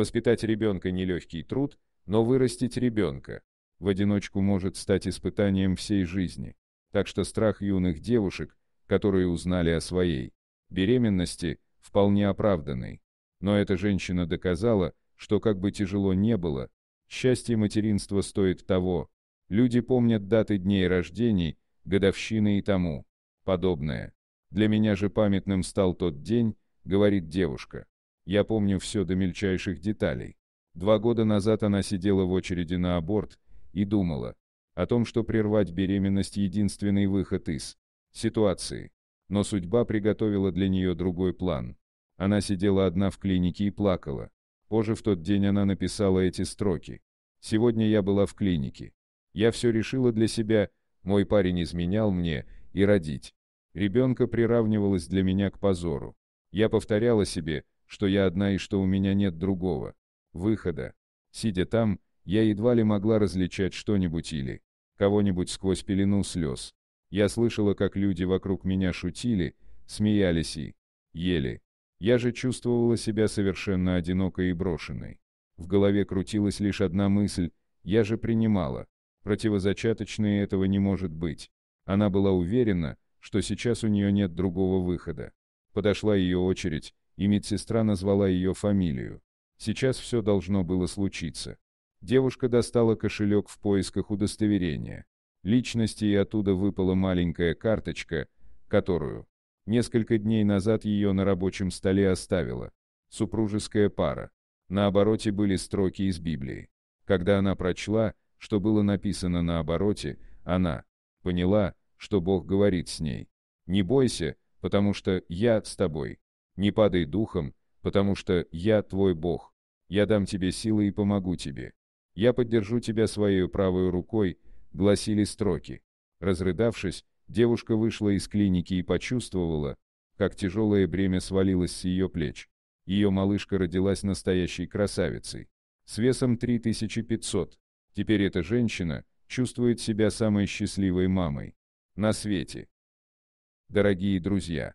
Воспитать ребенка – нелегкий труд, но вырастить ребенка в одиночку может стать испытанием всей жизни. Так что страх юных девушек, которые узнали о своей беременности, вполне оправданный. Но эта женщина доказала, что как бы тяжело не было, счастье материнства стоит того. Люди помнят даты дней рождений, годовщины и тому подобное. Для меня же памятным стал тот день, говорит девушка, я помню все до мельчайших деталей. Два года назад она сидела в очереди на аборт и думала о том, что прервать беременность – единственный выход из ситуации. Но судьба приготовила для нее другой план. Она сидела одна в клинике и плакала. Позже в тот день она написала эти строки. «Сегодня я была в клинике. Я все решила для себя, мой парень изменял мне, и родить. Ребенка приравнивалась для меня к позору. Я повторяла себе, что я одна и что у меня нет другого выхода. Сидя там, я едва ли могла различать что-нибудь или кого-нибудь сквозь пелену слез. Я слышала, как люди вокруг меня шутили, смеялись и ели. Я же чувствовала себя совершенно одинокой и брошенной. В голове крутилась лишь одна мысль, я же принимала. Противозачаточные этого не может быть. Она была уверена, что сейчас у нее нет другого выхода. Подошла ее очередь, и медсестра назвала ее фамилию. Сейчас все должно было случиться. Девушка достала кошелек в поисках удостоверения. Личности и оттуда выпала маленькая карточка, которую несколько дней назад ее на рабочем столе оставила. Супружеская пара. На обороте были строки из Библии. Когда она прочла, что было написано на обороте, она поняла, что Бог говорит с ней. «Не бойся, потому что я с тобой. Не падай духом, потому что я твой Бог. Я дам тебе силы и помогу тебе. Я поддержу тебя своей правой рукой, гласили строки. Разрыдавшись, девушка вышла из клиники и почувствовала, как тяжелое бремя свалилось с ее плеч. Ее малышка родилась настоящей красавицей. С весом 3500. Теперь эта женщина чувствует себя самой счастливой мамой на свете. Дорогие друзья!